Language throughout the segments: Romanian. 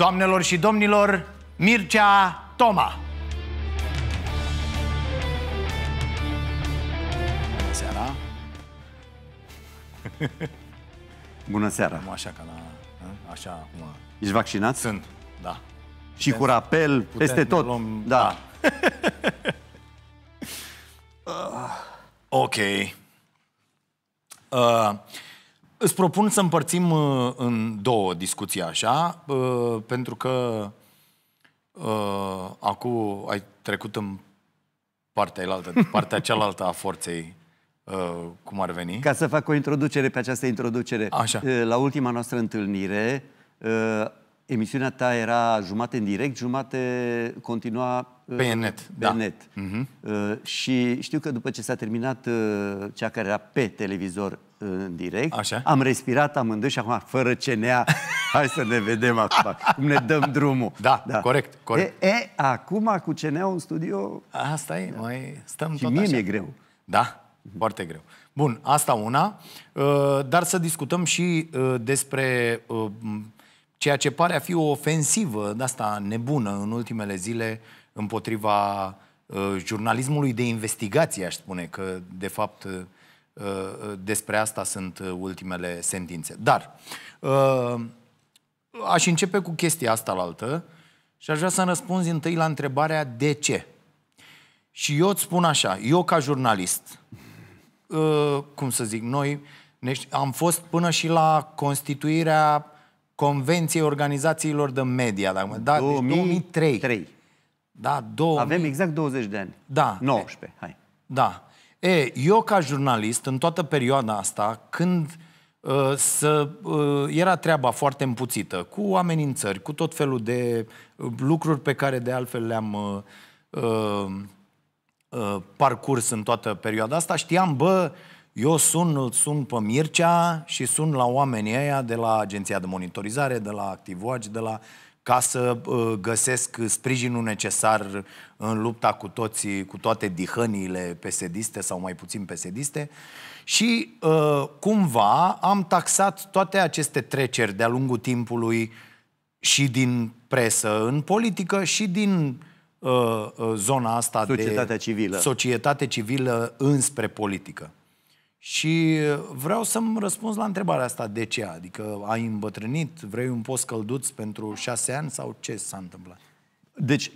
Doamnelor și domnilor, Mircea Toma! Bună seara! Bună seara! Cum așa ca la... Da? Așa cum... Ești vaccinat? Sunt, da. Și putem, cu rapel, putem peste tot. Luăm... Da. da. ok. Uh, Îți propun să împărțim uh, în două discuții așa, uh, pentru că uh, acum ai trecut în partea cealaltă, partea cealaltă a forței cum ar veni. Ca să fac o introducere pe această introducere. Așa. La ultima noastră întâlnire, emisiunea ta era jumate în direct, jumate continua pe net, pe da. net. Uh-huh. Uh, și știu că după ce s-a terminat uh, cea care era pe televizor uh, în direct, Așa. am respirat amândoi și acum, fără cenea, hai să ne vedem acum, cum ne dăm drumul. Da, da. corect, corect. E, e, acum cu cenea în studio... Asta e, da. mai stăm și tot mie așa. mi-e greu. Da, foarte greu. Bun, asta una, uh, dar să discutăm și uh, despre uh, ceea ce pare a fi o ofensivă de asta nebună în ultimele zile împotriva uh, jurnalismului de investigație, aș spune, că de fapt uh, uh despre asta sunt uh, ultimele sentințe. Dar uh, aș începe cu chestia asta la altă și aș vrea să răspunzi întâi la întrebarea de ce. Și eu îți spun așa, eu ca jurnalist, uh, cum să zic, noi ne, am fost până și la constituirea Convenției Organizațiilor de Media, da, 2003. Deci 2003. Da, 2000... Avem exact 20 de ani. Da. 19, e, hai. Da. E, eu ca jurnalist, în toată perioada asta, când uh, să, uh, era treaba foarte împuțită, cu amenințări, cu tot felul de uh, lucruri pe care de altfel le-am uh, uh, parcurs în toată perioada asta, știam, bă, eu sun, sun pe Mircea și sun la oamenii aia de la Agenția de Monitorizare, de la ActiveWatch, de la ca să uh, găsesc sprijinul necesar în lupta cu, toți, cu toate dihăniile pesediste sau mai puțin pesediste și uh, cumva am taxat toate aceste treceri de-a lungul timpului și din presă în politică și din uh, zona asta societatea de societate civilă înspre politică. Și vreau să-mi răspund la întrebarea asta de ce, adică ai îmbătrânit, vrei un post călduț pentru șase ani sau ce s-a întâmplat? Deci,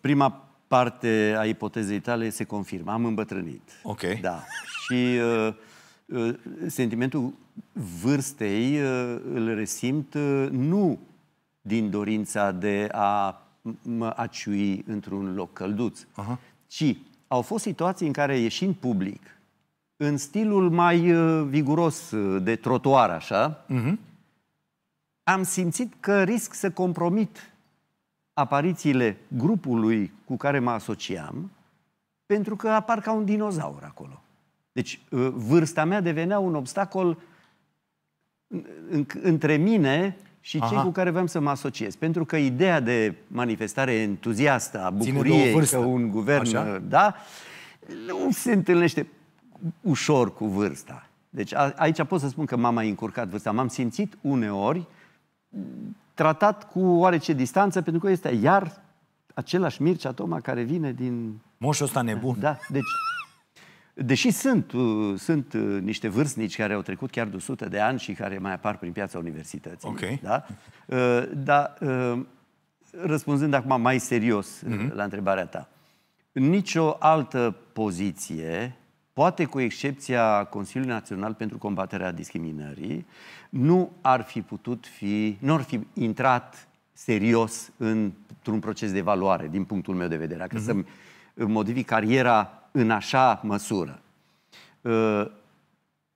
prima parte a ipotezei tale se confirmă. Am îmbătrânit. Ok. Da. Și uh, uh sentimentul vârstei uh, îl resimt uh, nu din dorința de a mă aciui într-un loc călduț, uh-huh. ci au fost situații în care ieșind public în stilul mai uh, viguros uh, de trotuar, așa, uh-huh. am simțit că risc să compromit aparițiile grupului cu care mă asociam, pentru că apar ca un dinozaur acolo. Deci, uh, vârsta mea devenea un obstacol între mine și Aha. cei cu care vreau să mă asociez. Pentru că ideea de manifestare entuziastă a bucuriei că un guvern, Așa? da, nu se întâlnește ușor cu vârsta. Deci a, aici pot să spun că mama a încurcat vârsta. M-am simțit uneori tratat cu oarece distanță, pentru că este iar același Mircea Toma care vine din... Moșul ăsta nebun. Da, deci... Deși sunt, uh, sunt uh, niște vârstnici care au trecut chiar de 100 de ani și care mai apar prin piața universității. Ok. Da? Uh, dar răspunzând acum mai serios mm-hmm. la întrebarea ta, nicio altă poziție poate cu excepția Consiliului Național pentru Combaterea Discriminării, nu ar fi putut fi, nu ar fi intrat serios într-un proces de evaluare, din punctul meu de vedere, că adică mm-hmm. să-mi modific cariera în așa măsură. Ă,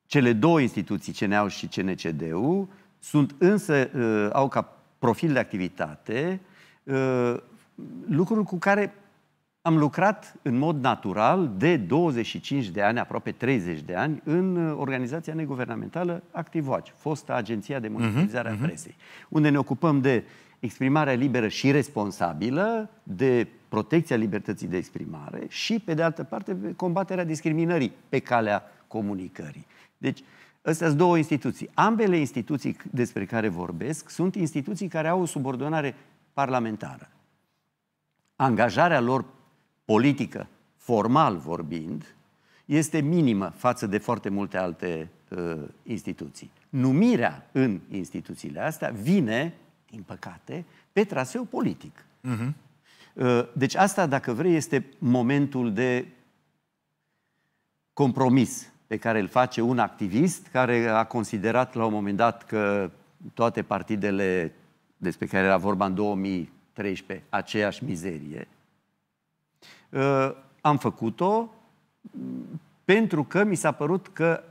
cele două instituții, CNAU și CNCDU, sunt însă, ă, au ca profil de activitate ă, lucruri cu care am lucrat în mod natural de 25 de ani, aproape 30 de ani, în uh, organizația neguvernamentală ActiveWatch, fosta agenția de monitorizare uh-huh, a mhm, mhm. presei, unde ne ocupăm de exprimarea liberă și responsabilă, de protecția libertății de exprimare și, pe de altă parte, combaterea discriminării pe calea comunicării. Deci, Astea sunt două instituții. Ambele instituții despre care vorbesc sunt instituții care au o subordonare parlamentară. Angajarea lor politică, formal vorbind, este minimă față de foarte multe alte uh, instituții. Numirea în instituțiile astea vine, din păcate, pe traseu politic. Uh-huh. Uh, deci asta, dacă vrei, este momentul de compromis pe care îl face un activist care a considerat la un moment dat că toate partidele despre care era vorba în 2013 aceeași mizerie, Uh, am făcut-o pentru că mi s-a părut că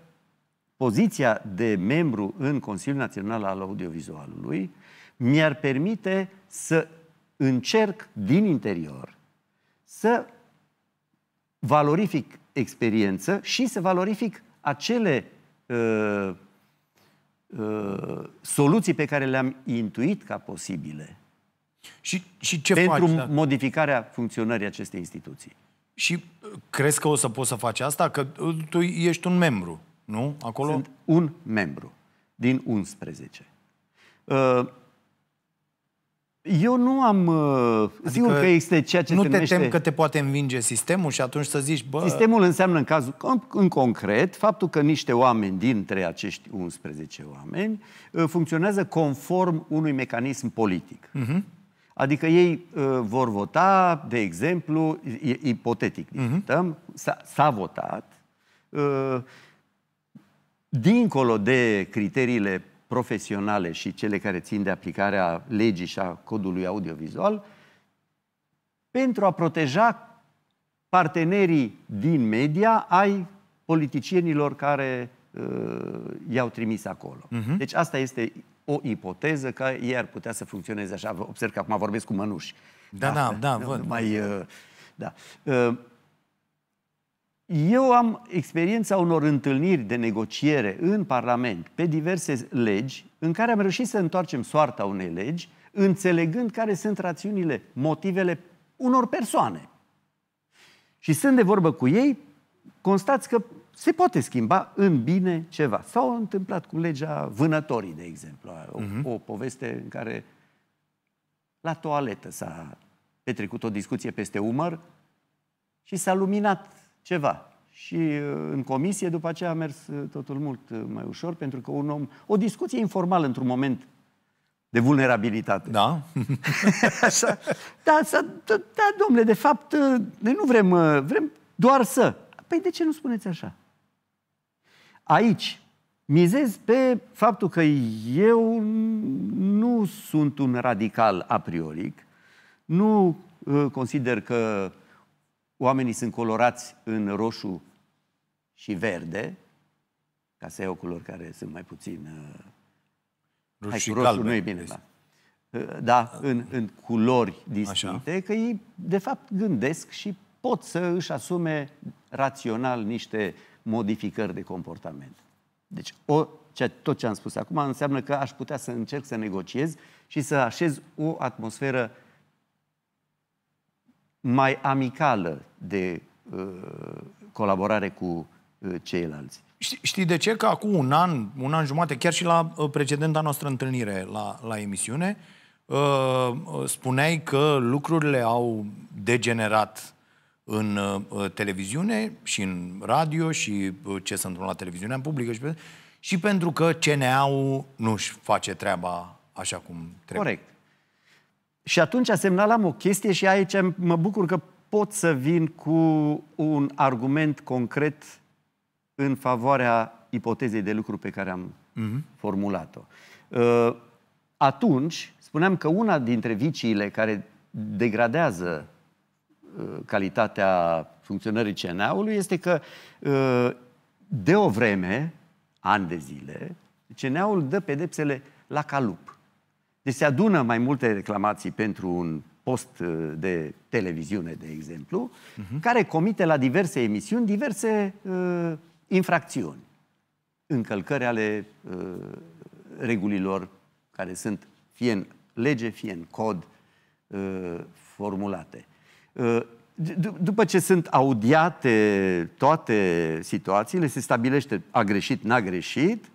poziția de membru în Consiliul Național al Audiovizualului mi-ar permite să încerc din interior să valorific experiență și să valorific acele uh, uh, soluții pe care le-am intuit ca posibile și, și ce pentru faci, da? modificarea funcționării acestei instituții. Și uh, crezi că o să poți să faci asta? Că uh, tu ești un membru, nu? Acolo? Sunt un membru din 11. Uh, eu nu am... Adică sigur că este ceea ce Nu se te numește... tem că te poate învinge sistemul și atunci să zici... Bă... Sistemul înseamnă în cazul... În concret, faptul că niște oameni dintre acești 11 oameni funcționează conform unui mecanism politic. Uh-huh. Adică ei uh, vor vota, de exemplu, e, ipotetic mhm. discutăm, uh-huh. s-a votat, uh, dincolo de criteriile profesionale și cele care țin de aplicarea legii și a codului audiovizual, pentru a proteja partenerii din media ai politicienilor care uh, i-au trimis acolo. Uh-huh. Deci asta este o ipoteză că ei ar putea să funcționeze așa. Observ că acum vorbesc cu mănuși. Da, da, da, da văd. Mai, uh, da. Uh, eu am experiența unor întâlniri de negociere în Parlament pe diverse legi în care am reușit să întoarcem soarta unei legi, înțelegând care sunt rațiunile, motivele unor persoane. Și sunt de vorbă cu ei, constați că se poate schimba în bine ceva. S-a întâmplat cu legea vânătorii, de exemplu, o, uh-huh. o poveste în care la toaletă s-a petrecut o discuție peste umăr și s-a luminat ceva. Și uh, în comisie după aceea a mers uh, totul mult uh, mai ușor, pentru că un om... O discuție informală într-un moment de vulnerabilitate. Da? Așa. Da, da, da, domnule, de fapt, noi nu vrem, vrem doar să. Păi de ce nu spuneți așa? Aici mizez pe faptul că eu nu sunt un radical a priori, nu uh, consider că oamenii sunt colorați în roșu și verde, ca să iau culori care sunt mai puțin... Uh, roșu Hai, și roșu galben. nu e bine, da. Uh, da, în, în culori distincte, că ei, de fapt, gândesc și pot să își asume rațional niște modificări de comportament. Deci o, tot ce am spus acum înseamnă că aș putea să încerc să negociez și să așez o atmosferă mai amicală de uh, colaborare cu uh, ceilalți. Știi de ce? Că acum un an, un an jumate, chiar și la uh, precedenta noastră întâlnire la, la emisiune, uh, uh, spuneai că lucrurile au degenerat în uh, televiziune și în radio și uh, ce se întâmplă la televiziunea în publică și, pe, și pentru că CNA-ul nu-și face treaba așa cum trebuie. Corect. Și atunci semnalam o chestie și aici mă bucur că pot să vin cu un argument concret în favoarea ipotezei de lucru pe care am uh-huh. formulat-o. Uh, atunci, spuneam că una dintre viciile care degradează calitatea funcționării CNA-ului este că uh, de o vreme, ani de zile, CNA-ul dă pedepsele la calup. Deci se adună mai multe reclamații pentru un post uh, de televiziune, de exemplu, uh-huh. care comite la diverse emisiuni diverse uh, infracțiuni, încălcări ale uh, regulilor care sunt fie în lege, fie în cod uh, formulate. Ă, după ce sunt audiate toate situațiile, se stabilește a greșit, n-a greșit,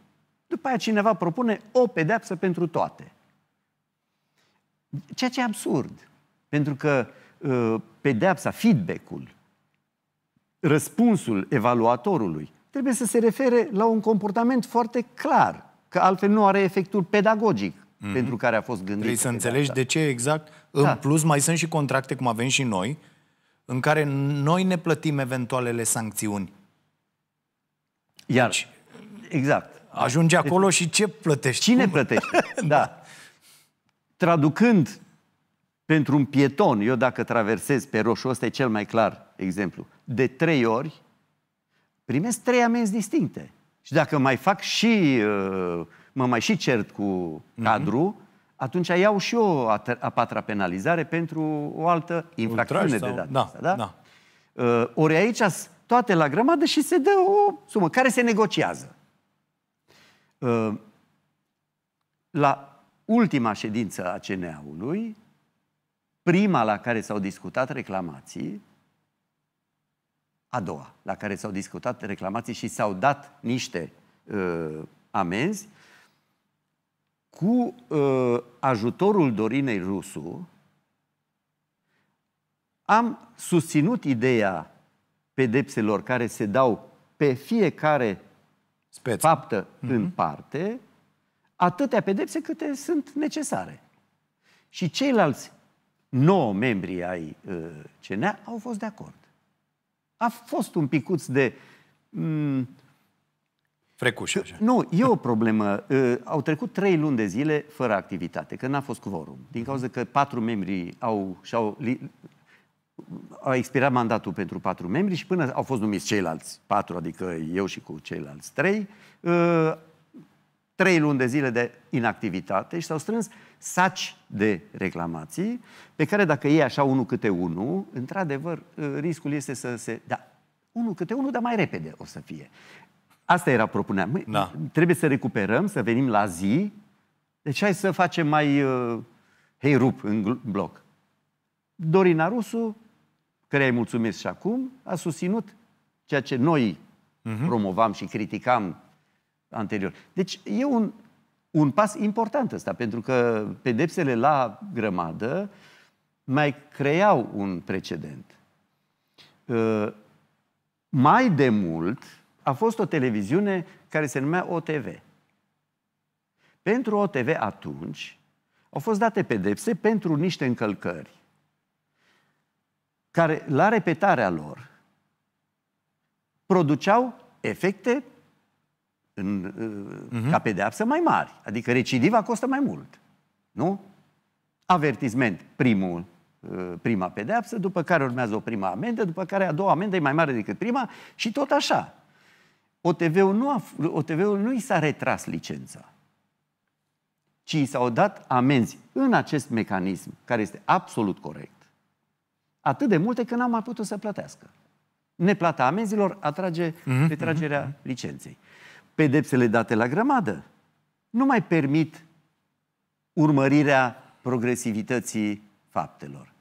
după aia cineva propune o pedeapsă pentru toate. Ceea ce e absurd. Pentru că ă, pedeapsa, feedback-ul, răspunsul evaluatorului trebuie să se refere la un comportament foarte clar, că altfel nu are efectul pedagogic mm-hmm. pentru care a fost gândit. Trebuie să da, înțelegi da. de ce exact. În da. plus, mai sunt și contracte, cum avem și noi, în care noi ne plătim eventualele sancțiuni. Iar, deci, exact. Ajunge deci, acolo deci, și ce plătești? Cine cum? plătește? Da. da. Traducând pentru un pieton, eu dacă traversez pe roșu, ăsta e cel mai clar exemplu, de trei ori primesc trei amenzi distincte. Și dacă mai fac și uh, mă mai și cert cu mhm. cadru, mm-hmm. atunci iau și eu a, a patra penalizare pentru o altă infracțiune de data da, asta. Da? Da. Uh, ori aici toate la grămadă și se dă o sumă care se negociază. Uh, la ultima ședință a CNA-ului, prima la care s-au discutat reclamații, a doua la care s-au discutat reclamații și s-au dat niște uh, amenzi, cu uh, ajutorul Dorinei Rusu, am susținut ideea pedepselor care se dau pe fiecare Speț. faptă mm-hmm. în mhm. parte, atâtea pedepse câte sunt necesare. Și ceilalți nouă membri ai uh, ă, CNA au fost de acord. A fost un picuț de m- Precuș, așa. Nu, e o problemă. Ă, au trecut trei luni de zile fără activitate, că n-a fost quorum. Din cauza că patru membri au, și-au, a expirat mandatul pentru patru membri și până au fost numiți ceilalți patru, adică eu și cu ceilalți trei, ă, trei luni de zile de inactivitate și s-au strâns saci de reclamații, pe care dacă e așa unul câte unul, într-adevăr, ă, riscul este să se... Da, unul câte unul, dar mai repede o să fie. Asta era propunerea. Mă, da. Trebuie să recuperăm, să venim la zi. Deci hai să facem mai uh, hei rup în bloc. Dorina Rusu, care ai mulțumesc și acum, a susținut ceea ce noi uh-huh. promovam și criticam anterior. Deci e un, un pas important ăsta, pentru că pedepsele la grămadă mai creau un precedent. Uh, mai de mult, a fost o televiziune care se numea OTV. Pentru OTV atunci au fost date pedepse pentru niște încălcări care, la repetarea lor, produceau efecte în, uh-huh. ca pedeapsă mai mari. Adică recidiva costă mai mult. Nu? Avertisment, primul, uh, prima pedeapsă, după care urmează o prima amendă, după care a doua amendă e mai mare decât prima și tot așa. OTV-ul nu, a, OTV-ul nu i s-a retras licența, ci i s-au dat amenzi în acest mecanism, care este absolut corect, atât de multe că n-au mai putut să plătească. Neplata amenzilor atrage mhm, retragerea mm-hmm. licenței. Pedepsele date la grămadă nu mai permit urmărirea progresivității faptelor.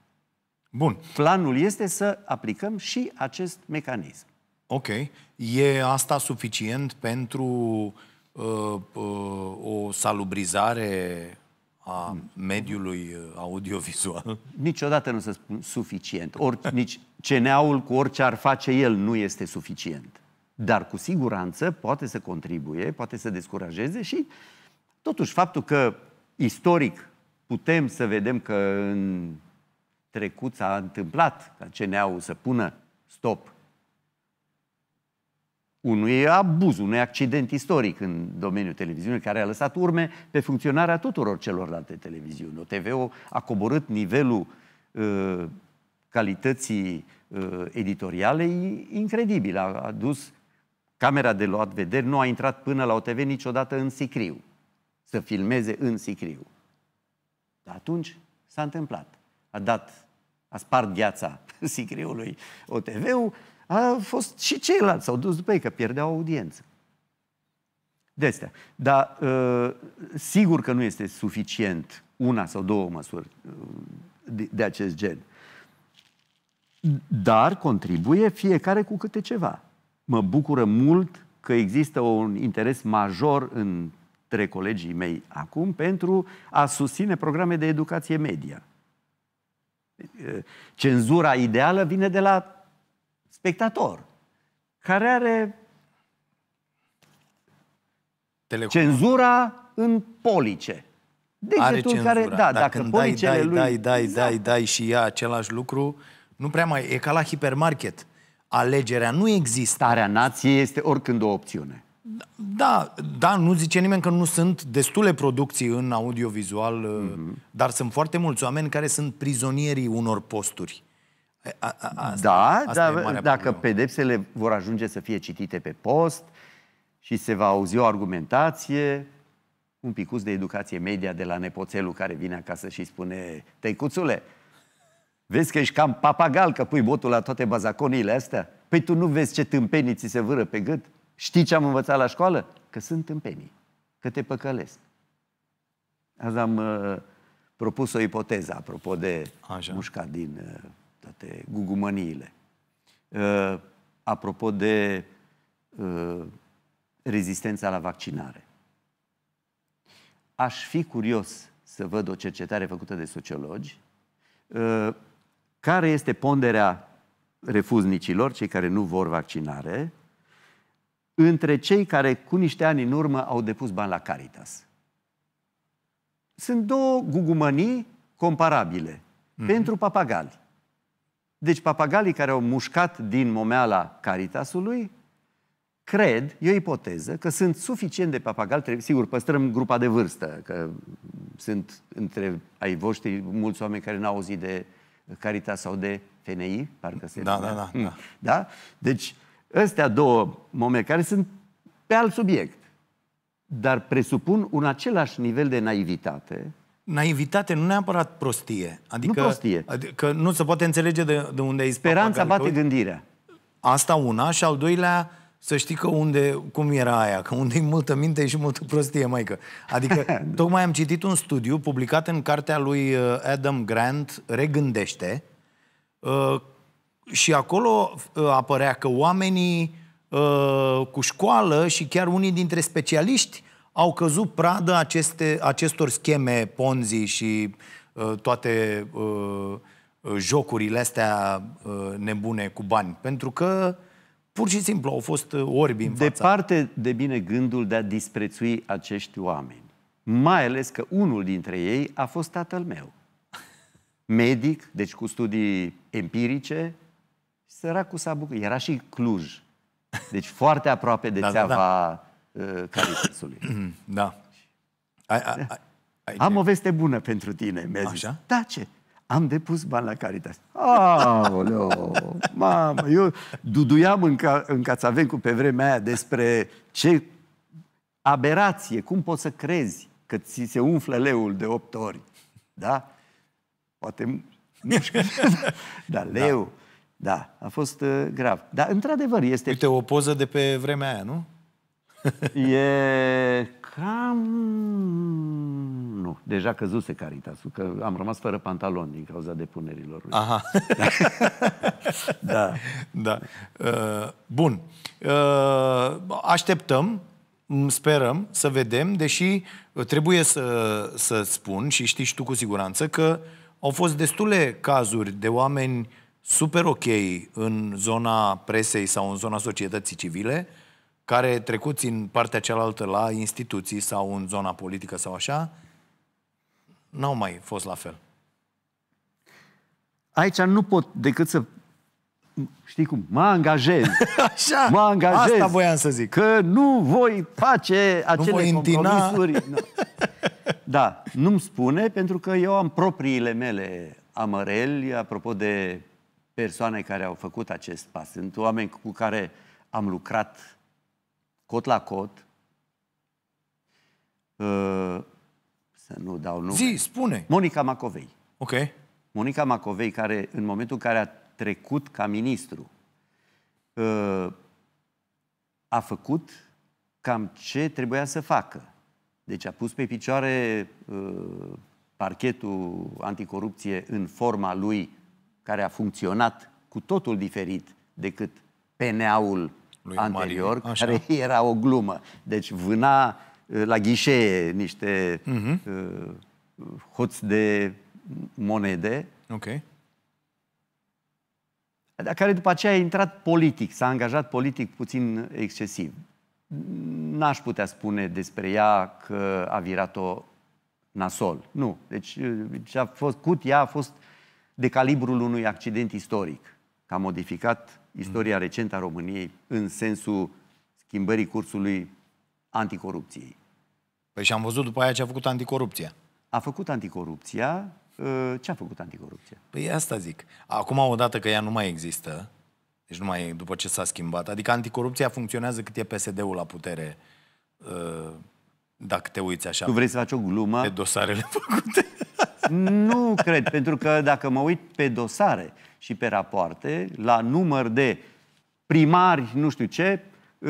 Bun. Planul este să aplicăm și acest mecanism. Ok. E asta suficient pentru uh, uh, o salubrizare a hmm. mediului uh, audiovizual? Niciodată nu se spun suficient. Or, nici CNA-ul cu orice ar face el nu este suficient. Dar cu siguranță poate să contribuie, poate să descurajeze și totuși faptul că istoric putem să vedem că în trecut s-a întâmplat ca CNA-ul să pună stop unul e abuz, unul e accident istoric în domeniul televiziunii, care a lăsat urme pe funcționarea tuturor celorlalte televiziuni. OTV-ul a coborât nivelul uh, calității uh, editoriale incredibil. A dus camera de luat vederi, nu a intrat până la OTV niciodată în sicriu, să filmeze în sicriu. Dar atunci s-a întâmplat. A dat, a spart gheața sicriului OTV-ul a fost și ceilalți, s-au dus după ei, că pierdeau audiență. De astea. Dar ă, sigur că nu este suficient una sau două măsuri ă, de acest gen. Dar contribuie fiecare cu câte ceva. Mă bucură mult că există un interes major între colegii mei acum pentru a susține programe de educație media. Ă, cenzura ideală vine de la spectator, care are Telecom. cenzura în police. Degetul are cenzura, care, da, dacă, dacă dai, dai, lui... dai, dai, exact. dai, dai și ia același lucru, nu prea mai, e ca la hipermarket. Alegerea nu există. Starea nației este oricând o opțiune. Da, da, nu zice nimeni că nu sunt destule producții în audiovizual, mm-hmm. dar sunt foarte mulți oameni care sunt prizonierii unor posturi da, dar dacă problemă. pedepsele vor ajunge să fie citite pe post și se va auzi o argumentație, un picuț de educație media de la nepoțelul care vine acasă și spune Tăicuțule, vezi că ești cam papagal că pui botul la toate bazaconiile astea? Păi tu nu vezi ce tâmpenii ți se vâră pe gât? Știi ce am învățat la școală? Că sunt tâmpenii, că te păcălesc. Azi am uh, propus o ipoteză apropo de Așa. mușca din uh, toate gugumăniile. Uh, apropo de uh, rezistența la vaccinare, aș fi curios să văd o cercetare făcută de sociologi uh, care este ponderea refuznicilor, cei care nu vor vaccinare, între cei care cu niște ani în urmă au depus bani la Caritas. Sunt două gugumănii comparabile mm-hmm. pentru papagali. Deci papagalii care au mușcat din momeala caritasului cred, e o ipoteză, că sunt suficient de papagali, sigur, păstrăm grupa de vârstă, că sunt între ai voștri mulți oameni care n-au auzit de Caritas sau de FNI, parcă se... Da, da, da, da. da? Deci, astea două mome care sunt pe alt subiect, dar presupun un același nivel de naivitate naivitate, nu neapărat prostie. Adică, nu prostie. Adică nu se poate înțelege de, de unde ai Speranța bate adică, gândirea. Asta una și al doilea, să știi că unde, cum era aia, că unde e multă minte e și multă prostie, maică. Adică, tocmai am citit un studiu publicat în cartea lui uh, Adam Grant, Regândește, uh, și acolo uh, apărea că oamenii cu școală și chiar unii dintre specialiști au căzut pradă aceste, acestor scheme Ponzi și uh, toate uh, uh, jocurile astea uh, nebune cu bani. Pentru că pur și simplu au fost uh, orbi în Departe fața. de bine gândul de a disprețui acești oameni. Mai ales că unul dintre ei a fost tatăl meu. Medic, deci cu studii empirice, săracul s-a bucurat. Era și Cluj. Deci foarte aproape de da, da țeava da, da uh, caritasului. Mhm, da. Ai, ai, ai, ai, Am o veste bună pentru tine, mi-a zis. Așa? Da, ce? Am depus bani la Caritas. Aoleo, mamă, eu duduiam în, ca, în Cațavencu pe vremea aia despre ce aberație, cum poți să crezi că ți se umflă leul de opt ori, da? Poate da, da, leu. Da. da, a fost uh, grav. Dar, într-adevăr, este... Uite, o poză de pe vremea aia, nu? E cam... Nu, deja căzuse Caritasul, că am rămas fără pantaloni din cauza depunerilor. Aha. da. da. Uh, bun. Uh, așteptăm, sperăm să vedem, deși uh, trebuie să, să spun și știi și tu cu siguranță că au fost destule cazuri de oameni super ok în zona presei sau în zona societății civile uh, care trecuți în partea cealaltă la instituții sau în zona politică sau așa, n-au mai fost la fel. Aici nu pot decât să știi cum, mă angajez. Așa, mă angajez asta voiam să zic. Că nu voi face acele nu voi compromisuri. No. Da, nu-mi spune, pentru că eu am propriile mele amăreli, apropo de persoane care au făcut acest pas. Sunt oameni cu care am lucrat cot la cot. Uh, să nu dau nume. Zi, spune. Monica Macovei. Ok. Monica Macovei, care în momentul în care a trecut ca ministru, uh, a făcut cam ce trebuia să facă. Deci a pus pe picioare uh, parchetul anticorupție în forma lui care a funcționat cu totul diferit decât PNA-ul lui anterior, Marie. Așa. care era o glumă. Deci vâna uh, la ghișee niște uh-huh. uh, hoți de monede. Ok. care după aceea a intrat politic, s-a angajat politic puțin excesiv. N-aș putea spune despre ea că a virat-o nasol. Nu. Deci uh, ce a fost, cut ea a fost de calibrul unui accident istoric. Că a modificat istoria recentă a României în sensul schimbării cursului anticorupției. Păi și am văzut după aia ce a făcut anticorupția. A făcut anticorupția. Ă, ce a făcut anticorupția? Păi asta zic. Acum, odată că ea nu mai există, deci nu mai e după ce s-a schimbat, adică anticorupția funcționează cât e PSD-ul la putere, ă, dacă te uiți așa. Tu vrei să faci o glumă? Pe dosarele făcute. Nu cred, pentru că dacă mă uit pe dosare, și pe rapoarte, la număr de primari, nu știu ce, ă,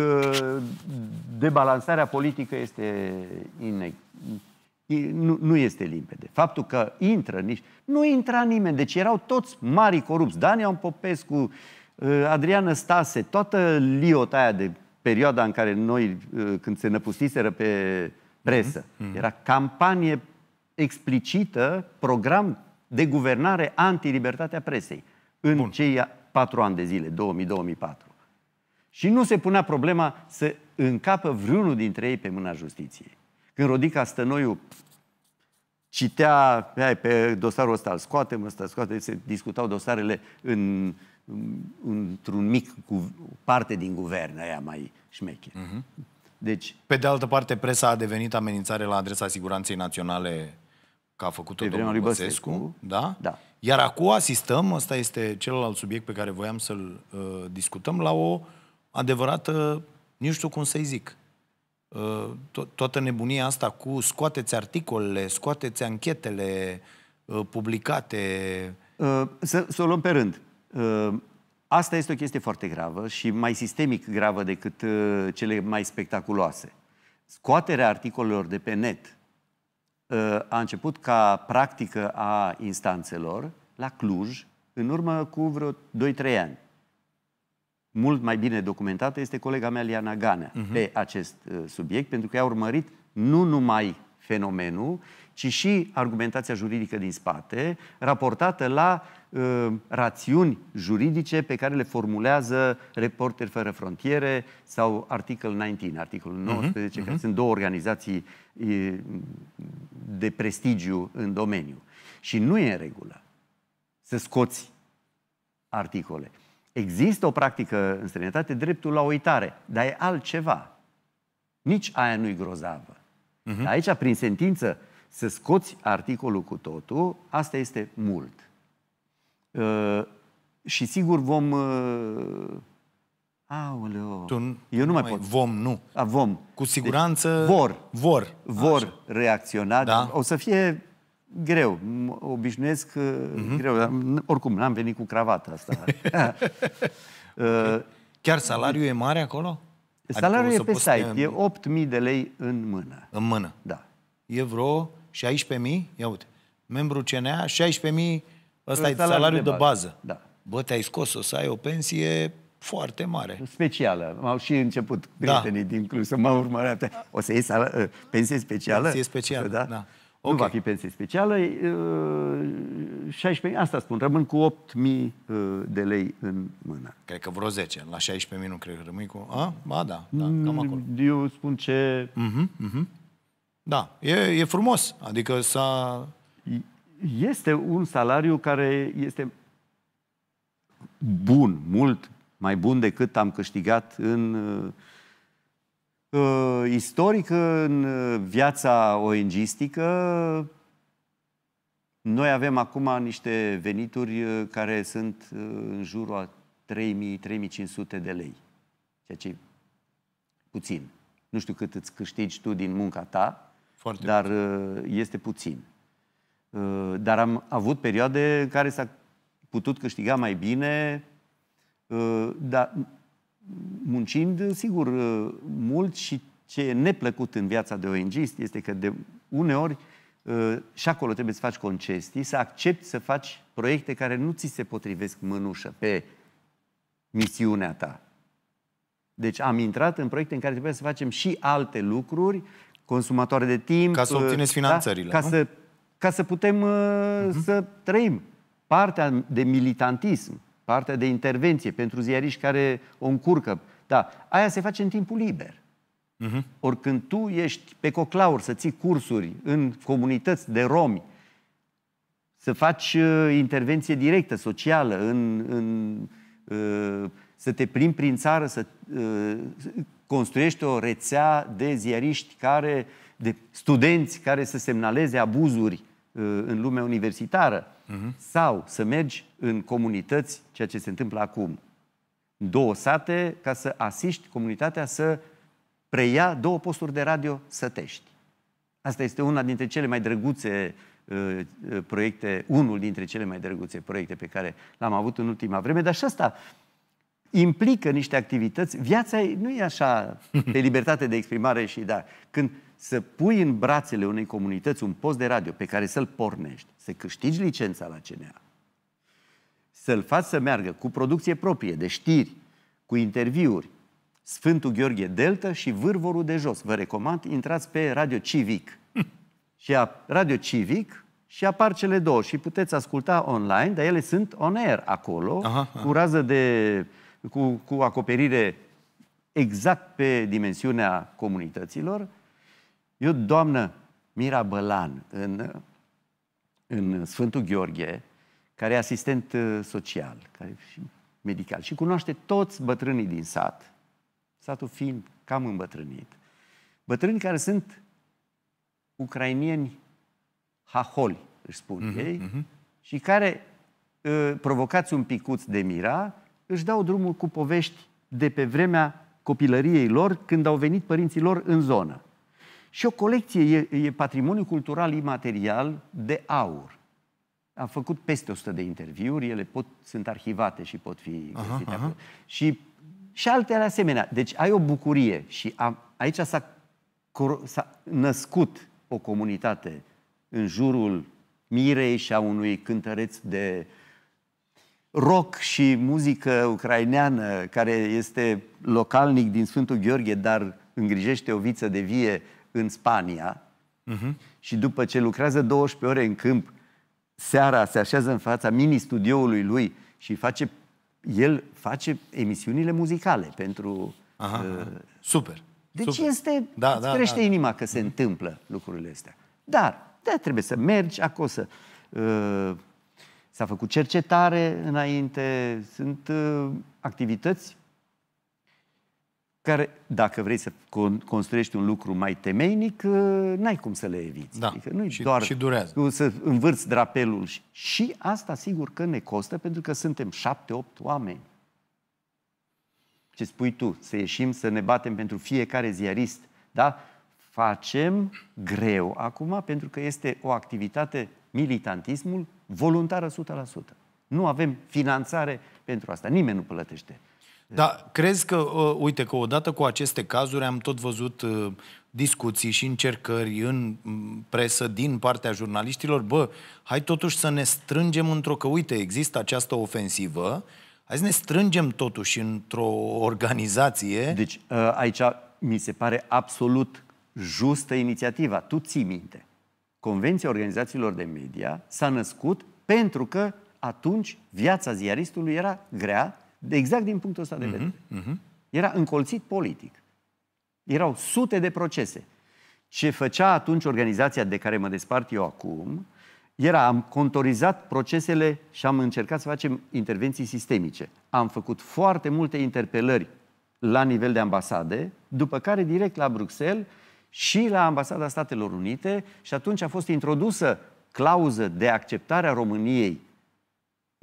debalansarea politică este inegală. nu, nu este limpede. Faptul că intră nici... Nu intra nimeni, deci erau toți mari corupți. Daniel Popescu, ă, Adriană Stase, toată liota aia de perioada în care noi, ă, când se năpustiseră pe presă, mm-hmm. era campanie explicită, program de guvernare anti-libertatea presei în Bun. cei patru ani de zile, 2000-2004. Și nu se punea problema să încapă vreunul dintre ei pe mâna justiției. Când Rodica Stănoiu citea hai, pe dosarul ăsta, îl scoatem, ăsta scoate, se discutau dosarele în, într-un mic cu, parte din guvern, aia mai șmeche. Uh-huh. Deci, pe de altă parte, presa a devenit amenințare la adresa siguranței naționale ca a făcut-o domnul Băsescu, Băsescu, da? da. Iar acum asistăm, asta este celălalt subiect pe care voiam să-l uh, discutăm, la o adevărată, nu știu cum să-i zic, uh, to- toată nebunia asta cu scoateți articolele, scoateți anchetele uh, publicate. Uh, să, să o luăm pe rând. Uh, asta este o chestie foarte gravă și mai sistemic gravă decât uh, cele mai spectaculoase. Scoaterea articolelor de pe net Uh, a început ca practică a instanțelor la Cluj, în urmă cu vreo 2-3 ani. Mult mai bine documentată este colega mea Liana Ganea uh-huh. pe acest uh, subiect, pentru că ea a urmărit nu numai fenomenul, ci și argumentația juridică din spate, raportată la uh, Uh, rațiuni juridice pe care le formulează Reporteri Fără Frontiere sau articol 19, articolul 19, uh-huh, mhm, care uh-huh. sunt două organizații de prestigiu în domeniu. Și nu e în regulă să scoți articole. Există o practică în străinătate, dreptul la uitare, dar e altceva. Nici aia nu-i grozavă. Uh-huh. aici, prin sentință, să scoți articolul cu totul, asta este mult. Uh, și sigur vom... Uh, aoleo... Tu eu nu, mai pot. Vom, nu. A, vom. Cu deci siguranță... Deci, vor. Vor. Vor așa. reacționa. Da. O să fie greu. Obișnuiesc uh-huh. greu. Dar, oricum, n-am venit cu cravata asta. Uh, Chiar salariul e mare acolo? Adică salariul adică e pe site. În... E 8.000 de lei în mână. În mână? Da. E vreo 16.000? Ia uite. Membru CNA, 16.000 Ăsta e salariul, salariul de, de bază. Da. Bă, te-ai scos, o să ai o pensie foarte mare. Specială. M-au și început da. prietenii da. din Cluj să mă au O să iei sal- ă, pensie specială? Pensie specială, da. da. Okay. Nu va fi pensie specială. 16, ă, asta spun, rămân cu 8.000 ă, de lei în mână. Cred că vreo 10. La 16.000 nu cred că rămâi cu... A? Ba, da, da, mm, cam acolo. Eu spun ce... Uh-huh, uh-huh. Da, e, e frumos. Adică s-a este un salariu care este bun, mult mai bun decât am câștigat în uh, uh istoric, în uh, viața ONG-istică. Noi avem acum niște venituri uh, care sunt în jurul a 3000-3500 de lei, ceea ce e puțin. Nu știu cât îți câștigi tu din munca ta, Foarte dar puțin. este puțin. Uh, dar am avut perioade în care s-a putut câștiga mai bine, uh, dar muncind, sigur, uh, mult și ce e neplăcut în viața de ONG este că de uneori și acolo trebuie să faci concestii, să accepti să faci proiecte care nu ți se potrivesc mânușă pe misiunea ta. Deci am intrat în proiecte în care trebuie să facem și alte lucruri, consumatoare de timp. Ca să obțineți da, finanțările. Da? Ca nu? să ca să putem uh, uh-huh. să trăim. Partea de militantism, partea de intervenție pentru ziariști care o încurcă, da, aia se face în timpul liber. Uh-huh. Mhm. Ori când tu ești pe coclaur să ții cursuri în comunități de romi, să faci uh, intervenție directă, socială, în, în, uh, să te plimbi prin țară, să uh, construiești o rețea de ziariști care, de studenți care să semnaleze abuzuri Uh, în lumea universitară uh-huh. sau să mergi în comunități, ceea ce se întâmplă acum, două sate, ca să asiști comunitatea să preia două posturi de radio sătești. Asta este una dintre cele mai drăguțe uh, uh, proiecte, unul dintre cele mai drăguțe proiecte pe care l-am avut în ultima vreme, dar și asta implică niște activități. Viața nu e așa de libertate de exprimare și da. Când să pui în brațele unei comunități un post de radio pe care să-l pornești, să câștigi licența la CNA, să-l faci să meargă cu producție proprie de știri, cu interviuri, Sfântul Gheorghe Delta și Vârvorul de Jos. Vă recomand, intrați pe Radio Civic. și a, Radio Civic și apar cele două și puteți asculta online, dar ele sunt on air acolo, aha, aha. cu rază de... Cu, cu acoperire exact pe dimensiunea comunităților eu, doamnă Mira Bălan, în, în Sfântul Gheorghe, care e asistent uh, social care și medical și cunoaște toți bătrânii din sat, satul fiind cam îmbătrânit, bătrâni care sunt ucrainieni haholi, își spun uh-huh, ei, uh-huh. și care, uh, provocați un picuț de mira, își dau drumul cu povești de pe vremea copilăriei lor, când au venit părinții lor în zonă. Și o colecție, e, e patrimoniu cultural imaterial de aur. A făcut peste 100 de interviuri, ele pot, sunt arhivate și pot fi găsite aha. acolo. Și, și altele asemenea. Deci ai o bucurie și a, aici s-a, s-a născut o comunitate în jurul mirei și a unui cântăreț de rock și muzică ucraineană care este localnic din Sfântul Gheorghe, dar îngrijește o viță de vie în Spania uh-huh. și după ce lucrează 12 ore în câmp, seara se așează în fața mini-studioului lui și face, el face emisiunile muzicale pentru... Aha, uh, super. Deci super. este, da, da, crește da, da. inima că se uh-huh. întâmplă lucrurile astea. Dar, da, trebuie să mergi acolo să... Uh, S-a făcut cercetare înainte, sunt uh, activități care, dacă vrei să construiești un lucru mai temeinic, uh, n-ai cum să le eviți. Da. Adică nu și, doar și durează. să învârți drapelul. Și, și asta sigur că ne costă, pentru că suntem șapte, opt oameni. Ce spui tu? Să ieșim, să ne batem pentru fiecare ziarist. Da? Facem greu acum, pentru că este o activitate, militantismul, voluntară 100%. Nu avem finanțare pentru asta. Nimeni nu plătește. Dar crezi că, ă, uite, că odată cu aceste cazuri am tot văzut ă, discuții și încercări în presă din partea jurnaliștilor, bă, hai totuși să ne strângem într-o, că uite, există această ofensivă, hai să ne strângem totuși într-o organizație. Deci, ă, aici mi se pare absolut justă inițiativa. Tu ții minte. Convenția Organizațiilor de Media s-a născut pentru că atunci viața ziaristului era grea exact din punctul ăsta de mhm, vedere. Uh-huh, uh-huh. Era încolțit politic. Erau sute de procese. Ce făcea atunci organizația de care mă despart eu acum, era, am contorizat procesele și am încercat să facem intervenții sistemice. Am făcut foarte multe interpelări la nivel de ambasade, după care direct la Bruxelles și la Ambasada Statelor Unite și atunci a fost introdusă clauză de acceptare a României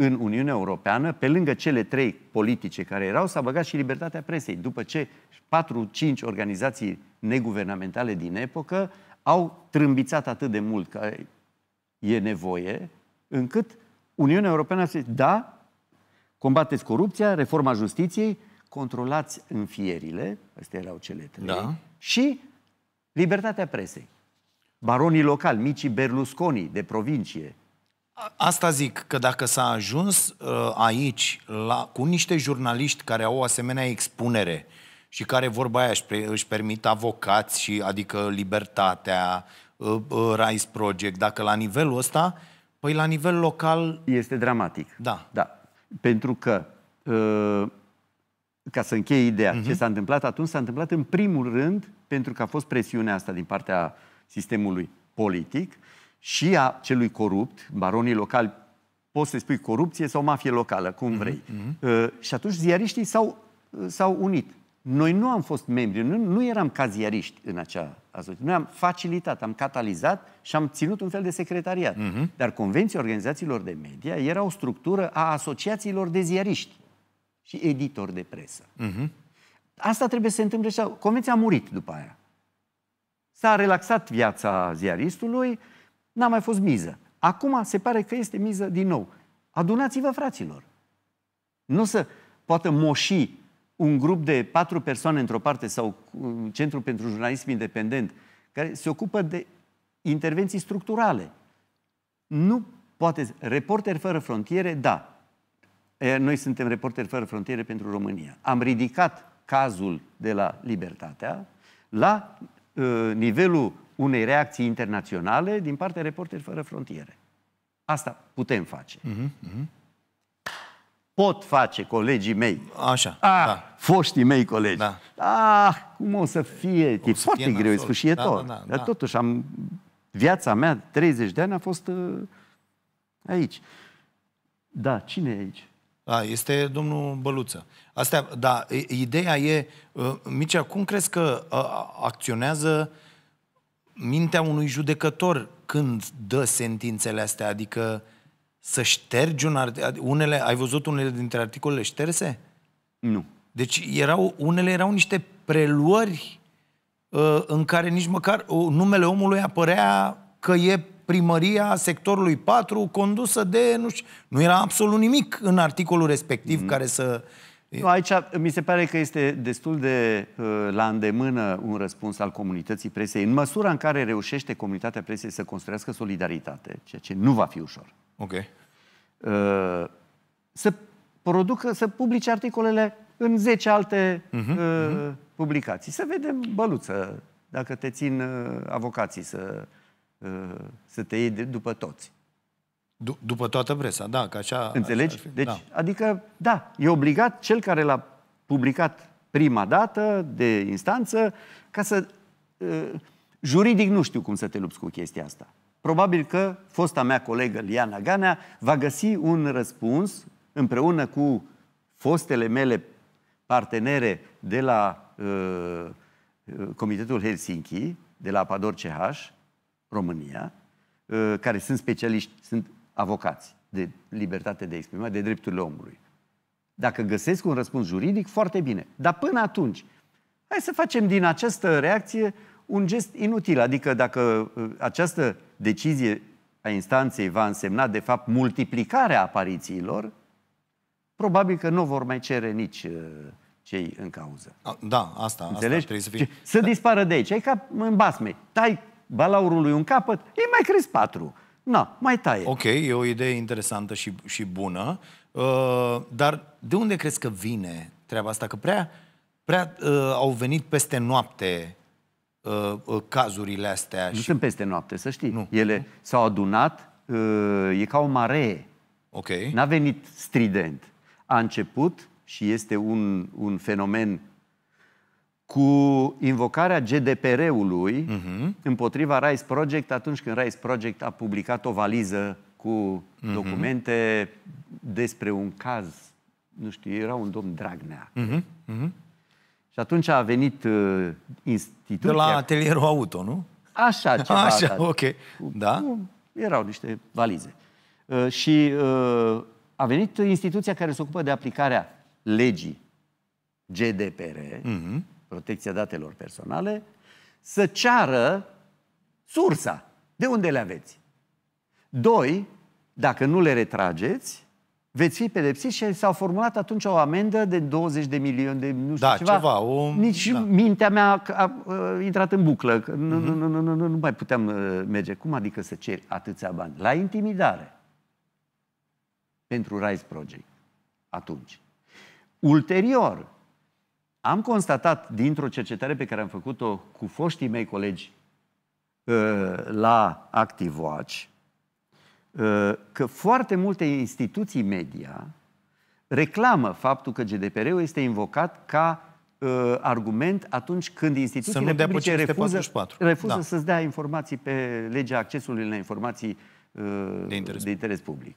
în Uniunea Europeană, pe lângă cele trei politice care erau, s-a băgat și libertatea presei, după ce 4-5 organizații neguvernamentale din epocă au trâmbițat atât de mult că e nevoie, încât Uniunea Europeană a zis, da, combateți corupția, reforma justiției, controlați înfierile, astea erau cele trei, da. și libertatea presei. Baronii locali, micii Berlusconi de provincie, Asta zic, că dacă s-a ajuns uh, aici la, cu niște jurnaliști care au o asemenea expunere și care vorba aia își, își permit avocați, și, adică libertatea, uh, uh, Rise Project, dacă la nivelul ăsta, păi la nivel local... Este dramatic. Da. da. Pentru că, ca să închei ideea, uh-huh. ce s-a întâmplat atunci s-a întâmplat în primul rând pentru că a fost presiunea asta din partea sistemului politic, și a celui corupt, baronii locali, poți să-i spui corupție sau mafie locală, cum vrei. Mm-hmm. Uh, și atunci ziariștii s-au, uh, s-au unit. Noi nu am fost membri, nu, nu eram ca ziariști în acea asociație. Noi am facilitat, am catalizat și am ținut un fel de secretariat. Mm-hmm. Dar Convenția Organizațiilor de Media era o structură a asociațiilor de ziariști și editori de presă. Mm-hmm. Asta trebuie să se întâmple și Convenția a murit după aia. S-a relaxat viața ziaristului, N-a mai fost miză. Acum se pare că este miză din nou. Adunați-vă, fraților. Nu să poată moși un grup de patru persoane într-o parte sau uh, Centrul pentru Jurnalism Independent, care se ocupă de intervenții structurale. Nu poate. reporter fără frontiere, da. Noi suntem reporteri fără frontiere pentru România. Am ridicat cazul de la Libertatea la Uh, nivelul unei reacții internaționale din partea Reporteri Fără Frontiere. Asta putem face. Uh-huh, uh-huh. Pot face colegii mei. Așa. Ah, da. Foștii mei colegi. Da. Ah, cum o să fie? O e să foarte fie greu, e sfârșietor. Da, da, da, Dar da. totuși am... Viața mea, 30 de ani, a fost uh, aici. Da, cine e aici? A, da, este domnul Băluță. Asta, da, ideea e, uh, Micea, cum crezi că uh, acționează mintea unui judecător când dă sentințele astea? Adică să ștergi un art- unele, ai văzut unele dintre articolele șterse? Nu. Deci erau, unele erau niște preluări uh, în care nici măcar numele omului apărea că e primăria sectorului 4 condusă de, nu știu, nu era absolut nimic în articolul respectiv mm-hmm. care să... Aici mi se pare că este destul de uh, la îndemână un răspuns al comunității presei, în măsura în care reușește comunitatea presei să construiască solidaritate, ceea ce nu va fi ușor. Ok. Uh, să producă, să publice articolele în 10 alte uh-huh, uh, uh-huh. publicații. Să vedem, băluță, dacă te țin uh, avocații să Uh, să te iei după toți. După toată presa, da, că așa... Înțelegi? Așa fi, deci, da. Adică, da, e obligat cel care l-a publicat prima dată de instanță ca să... Uh, juridic nu știu cum să te lupți cu chestia asta. Probabil că fosta mea colegă Liana Ganea va găsi un răspuns împreună cu fostele mele partenere de la uh, uh Comitetul Helsinki, de la Apador CH, România, uh, care sunt specialiști, sunt avocați de libertate de exprimare, de drepturile omului. Dacă găsesc un răspuns juridic, foarte bine. Dar până atunci, hai să facem din această reacție un gest inutil. Adică dacă uh, această decizie a instanței va însemna, de fapt, multiplicarea aparițiilor, probabil că nu vor mai cere nici uh, cei în cauză. Da, asta, Înțelegi? asta trebuie să fie. Să da. dispară de aici, e ca în basme. Tai balaurului un capăt, îi mai cresc patru. Nu, mai taie. Ok, e o idee interesantă și, și bună, uh, dar de unde crezi că vine treaba asta? Că prea, prea uh, au venit peste noapte uh, uh, cazurile astea. Nu și... sunt peste noapte, să știi. Nu. Ele s-au adunat, uh, e ca o maree. Ok. N-a venit strident. A început și este un, un fenomen cu invocarea GDPR-ului uh-huh. Mhm. împotriva Rice Project atunci când Rice Project a publicat o valiză cu uh-huh. documente despre un caz. Nu știu, era un domn Dragnea. Uh-huh. Uh-huh. Și atunci a venit uh, instituția... De la atelierul auto, nu? Așa ceva. Așa, dar, ok. Da? Erau niște valize. Uh, și uh, a venit instituția care se ocupă de aplicarea legii GDPR, uh-huh protecția datelor personale, să ceară sursa. De unde le aveți? Doi, dacă nu le retrageți, veți fi pedepsiți și s au formulat atunci o amendă de 20 de milioane de nu știu da, ceva. ceva o... Nici da. mintea mea a, a, a intrat în buclă. Nu, mm-hmm. nu, nu, nu, nu, nu mai puteam uh, merge. Cum adică să ceri atâția bani? La intimidare. Pentru Rise Project. Atunci. Ulterior, am constatat dintr-o cercetare pe care am făcut-o cu foștii mei colegi uh, la ActiveWatch uh, că foarte multe instituții media reclamă faptul că GDPR-ul este invocat ca uh, argument atunci când instituțiile publice refuză, refuză da. să-ți dea informații pe legea accesului la informații de, interes. de interes public.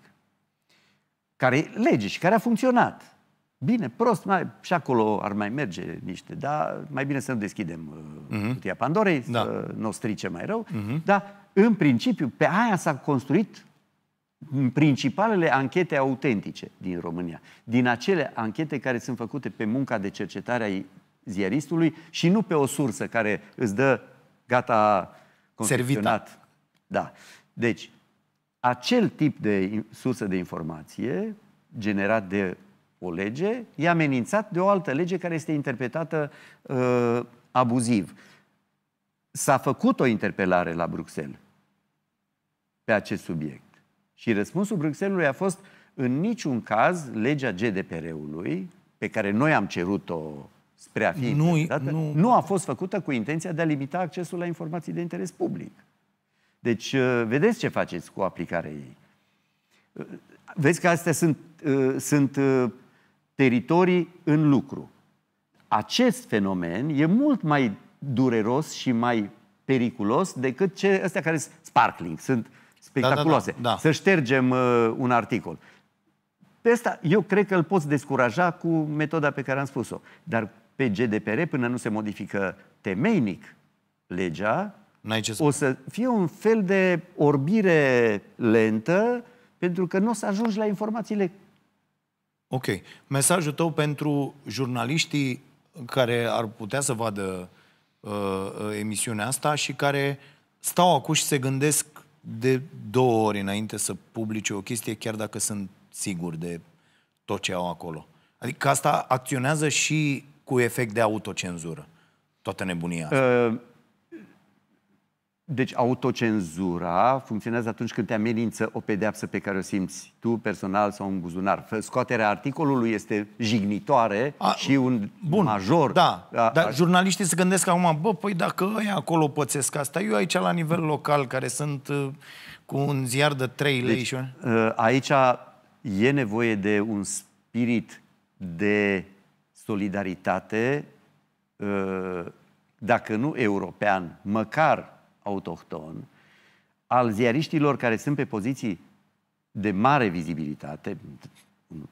Care lege și care a funcționat. Bine, prost, mai, și acolo ar mai merge niște, dar mai bine să nu deschidem uh, uh-huh. cutia Pandorei, da. să nu o strice mai rău. Uh-huh. Dar, în principiu, pe aia s-a construit principalele anchete autentice din România. Din acele anchete care sunt făcute pe munca de cercetare a ziaristului și nu pe o sursă care îți dă gata Servitat. Da. Deci, acel tip de sursă de informație generat de o lege, e amenințat de o altă lege care este interpretată uh, abuziv. S-a făcut o interpelare la Bruxelles pe acest subiect. Și răspunsul Bruxellesului a fost în niciun caz legea GDPR-ului, pe care noi am cerut-o spre a fi nu, nu. nu a fost făcută cu intenția de a limita accesul la informații de interes public. Deci, uh, vedeți ce faceți cu aplicarea ei. Uh, vezi că astea sunt, uh, sunt teritorii în lucru. Acest fenomen e mult mai dureros și mai periculos decât ce, astea care sunt sparkling, sunt spectaculoase. Da, da, da, da. Să ștergem uh, un articol. Pe asta eu cred că îl poți descuraja cu metoda pe care am spus-o. Dar pe GDPR, până nu se modifică temeinic legea, ce o să fie un fel de orbire lentă, pentru că nu o să ajungi la informațiile Ok. Mesajul tău pentru jurnaliștii care ar putea să vadă uh, uh emisiunea asta și care stau acum și se gândesc de două ori înainte să publice o chestie, chiar dacă sunt siguri de tot ce au acolo. Adică asta acționează și cu efect de autocenzură, toată nebunia asta. Uh... Deci autocenzura funcționează atunci când te amenință o pedeapsă pe care o simți tu personal sau un buzunar. Scoaterea articolului este jignitoare a, și un bun, major. Da, a, dar a, jurnaliștii se gândesc acum, bă, păi dacă ăia acolo pățesc asta, eu aici la nivel local, care sunt uh, cu un ziar de 3 lei deci, și... Uh, aici e nevoie de un spirit de solidaritate, uh, dacă nu european, măcar autohton, al ziariștilor care sunt pe poziții de mare vizibilitate,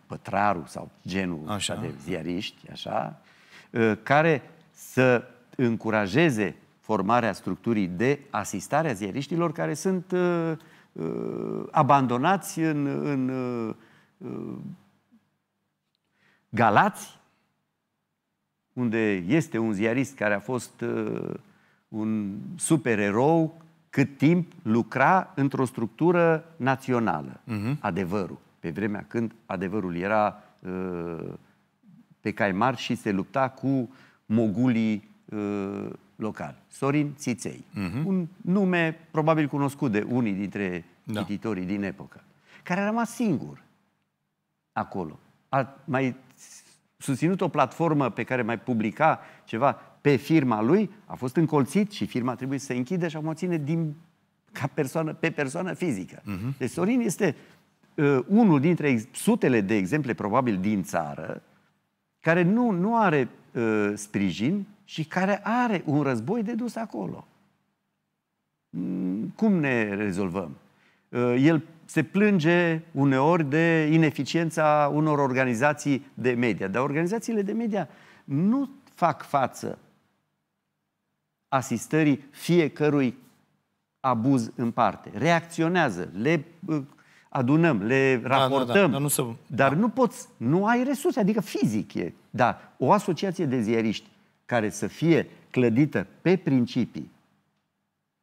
pătrarul sau genul așa. de ziariști, așa, ă, care să încurajeze formarea structurii de asistare a ziariștilor care sunt uh, uh, abandonați în, în uh, Galați, unde este un ziarist care a fost uh, un supererou cât timp lucra într-o structură națională. Uh-huh. Adevărul. Pe vremea când adevărul era uh, pe cai mari și se lupta cu mogulii uh, locali. Sorin Țiței. Uh-huh. Un nume probabil cunoscut de unii dintre da. cititorii din epocă. Care a rămas singur acolo. A mai susținut o platformă pe care mai publica ceva pe firma lui, a fost încolțit și firma trebuie să se închide și acum o ține din, ca persoană, pe persoană fizică. Uh-huh. Deci Sorin este uh, unul dintre sutele de exemple, probabil, din țară, care nu, nu are uh, sprijin și care are un război de dus acolo. Mm, cum ne rezolvăm? Uh, el se plânge uneori de ineficiența unor organizații de media, dar organizațiile de media nu fac față asistării fiecărui abuz în parte. Reacționează, le uh, adunăm, le raportăm. Da, da, da, dar nu, se... dar da. nu poți, nu ai resurse, adică fizic e. Da, o asociație de ziariști care să fie clădită pe principii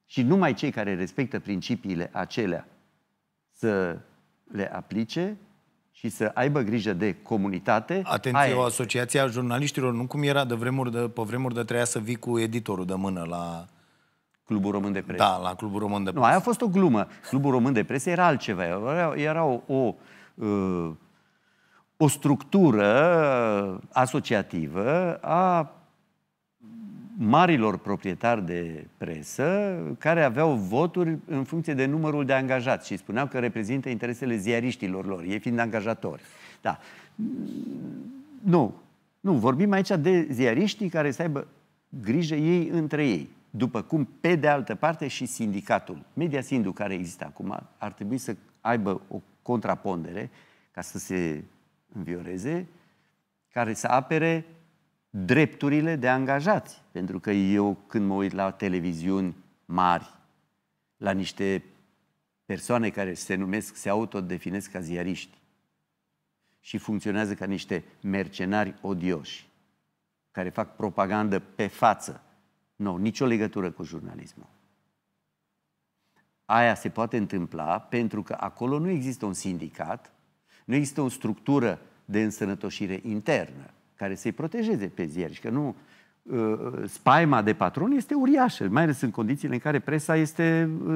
și numai cei care respectă principiile acelea să le aplice, și să aibă grijă de comunitate. Atenție, aia. o asociație a jurnaliștilor, nu cum era de vremuri de, pe vremuri de treia să vii cu editorul de mână la... Clubul Român de Presă. Da, la Clubul Român de Presă. Nu, aia a fost o glumă. Clubul Român de Presă era altceva. Era, era o, o, uh, o structură uh, asociativă a marilor proprietari de presă care aveau voturi în funcție de numărul de angajați și spuneau că reprezintă interesele ziariștilor lor, ei fiind angajatori. Da. Nu. Nu, vorbim aici de ziariștii care să aibă grijă ei între ei. După cum, pe de altă parte, și sindicatul, media sindu care există acum, ar trebui să aibă o contrapondere ca să se învioreze, care să apere drepturile de angajați. Pentru că eu când mă uit la televiziuni mari, la niște persoane care se numesc, se autodefinesc ca ziariști și funcționează ca niște mercenari odioși, care fac propagandă pe față. Nu, nicio legătură cu jurnalismul. Aia se poate întâmpla pentru că acolo nu există un sindicat, nu există o structură de însănătoșire internă care să-i protejeze pe ziari și că nu uh, uh, spaima de patron este uriașă, mai ales în condițiile în care presa este, uh,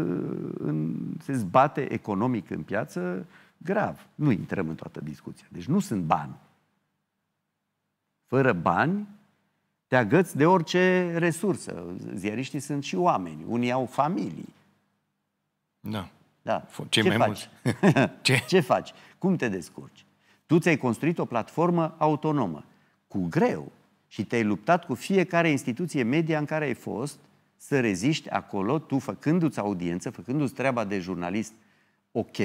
în, se zbate economic în piață grav. Nu intrăm în toată discuția. Deci nu sunt bani. Fără bani, te agăți de orice resursă. Ziariștii sunt și oameni. Unii au familii. Da. da. Ce, Ce mai faci? Ce? Ce faci? Cum te descurci? Tu ți-ai construit o platformă autonomă cu greu și te-ai luptat cu fiecare instituție media în care ai fost să reziști acolo, tu făcându-ți audiență, făcându-ți treaba de jurnalist ok,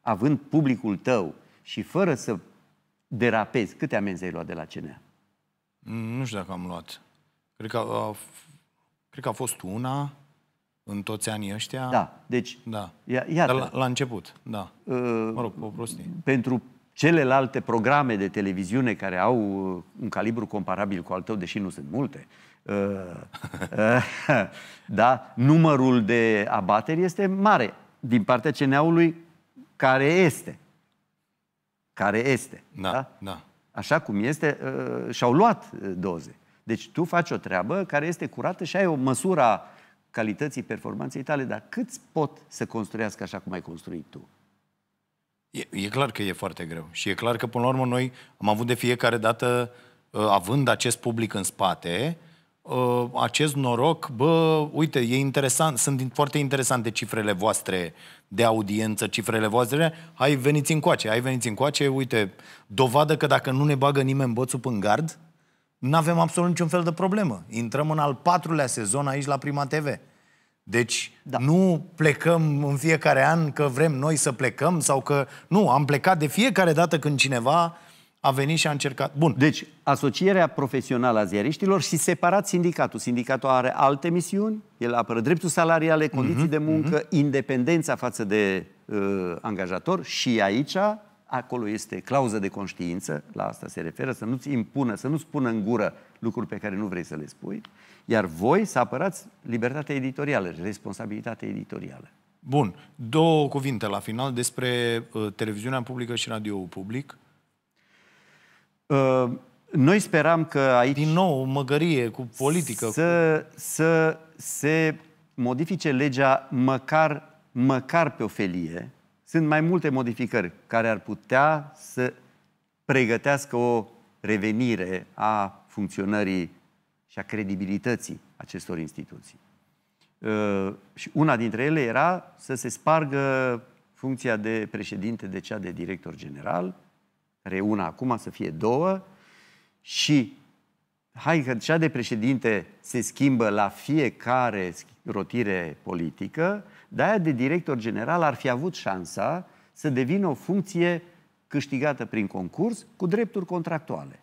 având publicul tău și fără să derapezi. Câte amenzi ai luat de la CNA? Nu știu dacă am luat. Cred că a, uh, cred că a fost una în toți anii ăștia. Da, deci... Da. Ia, iată. Dar la, la început, da. Uh, mă rog, o prostie. Pentru celelalte programe de televiziune care au uh, un calibru comparabil cu al tău, deși nu sunt multe, uh, uh, da, numărul de abateri este mare din partea CNA-ului care este. Care este. Da, da? na. Așa cum este, și-au luat doze. Deci tu faci o treabă care este curată și ai o măsură a calității performanței tale, dar câți pot să construiască așa cum ai construit tu? E, e clar că e foarte greu. Și e clar că, până la urmă, noi am avut de fiecare dată, uh, având acest public în spate, uh, acest noroc, bă, uite, e interesant, sunt foarte interesante cifrele voastre de audiență, cifrele voastre, hai veniți încoace, hai veniți încoace, uite, dovadă că dacă nu ne bagă nimeni bățul în gard, nu avem absolut niciun fel de problemă. Intrăm în al patrulea sezon aici la Prima TV. Deci da. nu plecăm în fiecare an că vrem noi să plecăm sau că... Nu, am plecat de fiecare dată când cineva a venit și a încercat. Bun. Deci, asocierea profesională a ziariștilor și separat sindicatul. Sindicatul are alte misiuni, el apără dreptul salariale, condiții uh-huh, de muncă, uh-huh. independența față de uh, angajator și aici, acolo este clauză de conștiință, la asta se referă, să nu-ți impună, să nu-ți pună în gură lucruri pe care nu vrei să le spui iar voi să apărați libertatea editorială, responsabilitatea editorială. Bun. Două cuvinte la final despre uh, televiziunea publică și radioul public. Uh, noi speram că aici... Din nou, o măgărie cu politică. Să, cu... să se modifice legea măcar, măcar pe o felie. Sunt mai multe modificări care ar putea să pregătească o revenire a funcționării și a credibilității acestor instituții. Uh, și una dintre ele era să se spargă funcția de președinte de cea de director general, care e una acum, să fie două, și hai că cea de președinte se schimbă la fiecare rotire politică, dar aia de director general ar fi avut șansa să devină o funcție câștigată prin concurs cu drepturi contractuale.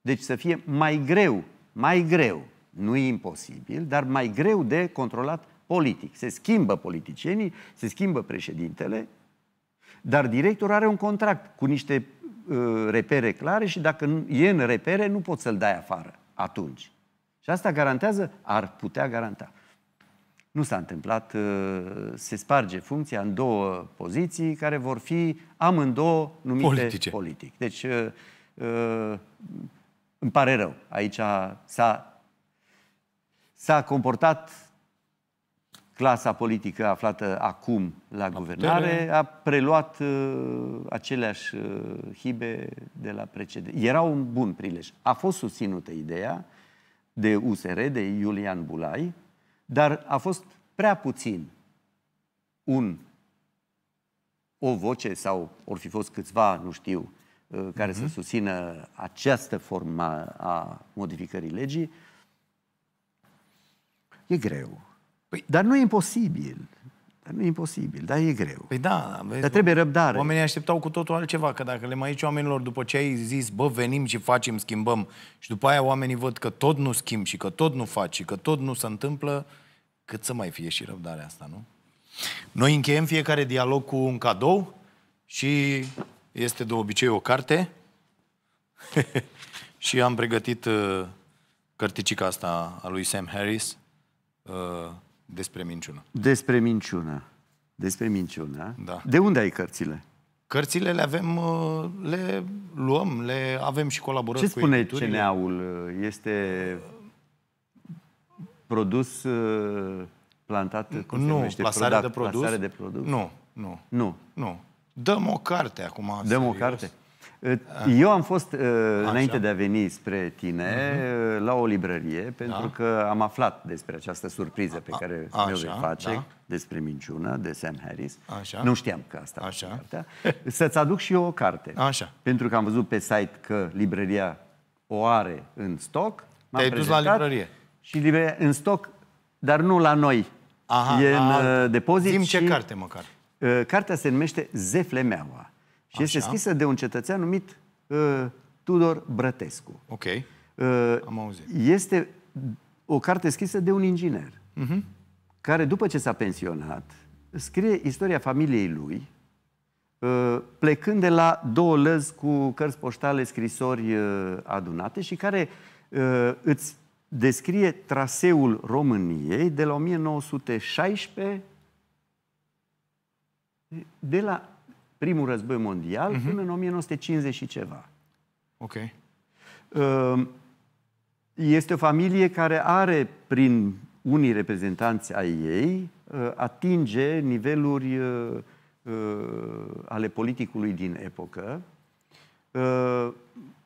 Deci să fie mai greu mai greu, nu e imposibil, dar mai greu de controlat politic. Se schimbă politicienii, se schimbă președintele, dar directorul are un contract cu niște uh, repere clare și dacă e în repere, nu poți să-l dai afară atunci. Și asta garantează, ar putea garanta. Nu s-a întâmplat, uh, se sparge funcția în două poziții care vor fi amândouă numite politice. politic. Deci, uh, uh îmi pare rău, aici s-a, s-a comportat clasa politică aflată acum la guvernare a preluat uh, aceleași uh, hibe de la precedent. Era un bun prilej. A fost susținută ideea de USR, de Iulian Bulai, dar a fost prea puțin un o voce sau or fi fost câțiva, nu știu, Uh, care uh-huh. să mhm. susțină această formă a modificării legii, e greu. Păi, dar nu e imposibil. Dar nu e imposibil, dar e greu. Păi da, da vezi, dar trebuie răbdare. Oamenii așteptau cu totul altceva, că dacă le mai zici oamenilor după ce ai zis, bă, venim și facem, schimbăm, și după aia oamenii văd că tot nu schimb și că tot nu faci și că tot nu se întâmplă, cât să mai fie și răbdarea asta, nu? Noi încheiem fiecare dialog cu un cadou și este de obicei o carte și am pregătit uh, cărticica asta a lui Sam Harris uh, despre minciună. Despre minciună. Despre minciună. Da. De unde ai cărțile? Cărțile le avem, uh, le luăm, le avem și colaborăm cu Ce spune CNA-ul? Este produs plantat, cum nu, se Plasare, de produs? plasare de produs? Nu, nu. Nu? Nu. Dăm o carte acum. Dăm serios. o carte. Eu am fost, Așa. înainte de a veni spre tine, Așa. Mhm. la o librărie, da. pentru da. că am aflat despre această surpriză pe care mi-o vei face, da. despre minciună, de Sam Harris. Așa. Nu știam că asta Așa. cartea. Să-ți aduc și eu o carte. Așa. Pentru că am văzut pe site că librăria o are în stoc. Te-ai dus la librărie. Și librăria în stoc, dar nu la noi. Aha, e în a, uh, depozit. Zim ce și... carte măcar. Ă, cartea se numește Zeflemeaua și Așa. este scrisă de un cetățean numit uh, Tudor Brătescu. Ok, uh, am auzit. Este o carte scrisă de un inginer uh-huh. care, după ce s-a pensionat, scrie istoria familiei lui, plecând de la două lăzi cu cărți poștale, scrisori adunate și care îți descrie traseul României de la 1916 de la primul război mondial uh-huh. până în 1950 și ceva. Ok. Ehm, este o familie care are, prin unii reprezentanți ai ei, eh, atinge niveluri eh, eh, ale politicului din epocă.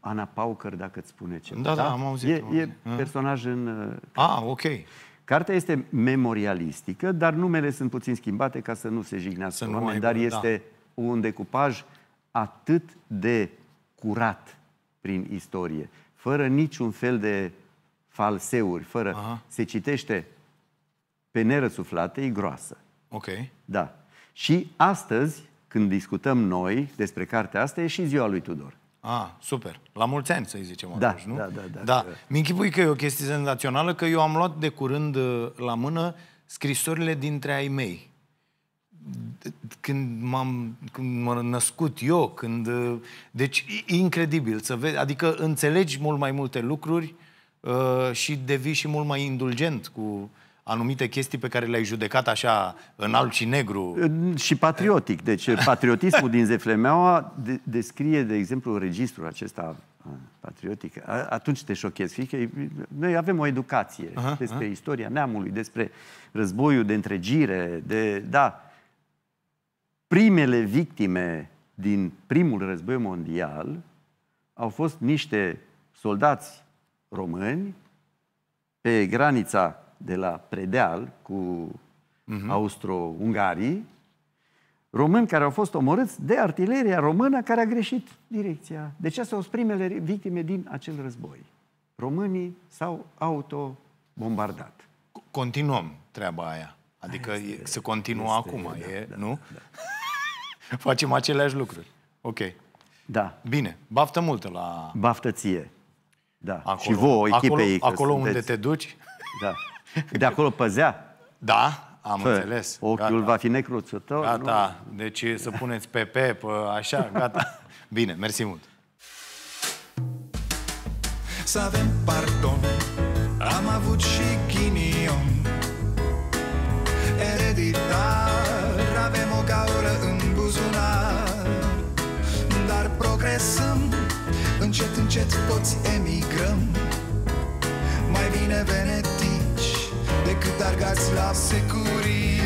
Ana Paucăr, dacă îți spune ceva. Da, da, da? am auzit. E, am auzit. e personaj în... Ah, ok. Cartea este memorialistică, dar numele sunt puțin schimbate ca să nu se jignească să oameni, dar da. este da. un decupaj atât de curat prin istorie, fără niciun fel de falseuri, fără... Aha. Se citește pe nerăsuflate, e groasă. Ok. Da. Și astăzi, când discutăm noi despre cartea asta, e și ziua lui Tudor. A, ah, super. La mulți ani, să-i zicem da, atunci, nu? Da, da, da. da. Mi-închipui că e o chestie senzațională, că eu am luat de curând uh, la mână scrisorile dintre ai mei. Când m-am când m-am născut eu, când... Uh, deci, incredibil să vezi. Adică înțelegi mult mai multe lucruri uh, și devii și mult mai indulgent cu anumite chestii pe care le-ai judecat așa în alb și negru. Și patriotic. Deci patriotismul din Zeflemeaua descrie, de exemplu, registrul acesta patriotic. Atunci te șochezi. Fie că noi avem o educație aha, despre aha. istoria neamului, despre războiul de întregire, de... Da, primele victime din primul război mondial au fost niște soldați români pe granița de la Predeal cu uh-huh. austro-ungarii, români care au fost omorâți de artileria română care a greșit direcția. Deci astea sunt primele victime din acel război. Românii s-au autobombardat. Continuăm treaba aia. Adică aia este, se continuă este, acum, da, e, da, nu? Da. da. Facem aceleași lucruri. Ok. Da. Bine. Baftă multă la... Baftă ție. Da. Acolo, și vouă, echipei. Acolo, acolo unde te duci. Da. De acolo păzea? Da, am Fă, înțeles. Ochiul gata. va fi necruțul tău? Gata, nu? deci să puneți pe pe, pe așa, gata. Bine, mersi mult. Să avem pardon, am avut și ghinion. Ereditar, avem o gaură în buzunar. Dar progresăm, încet, încet toți emigrăm. Mai bine Venetii Decât argați la securie.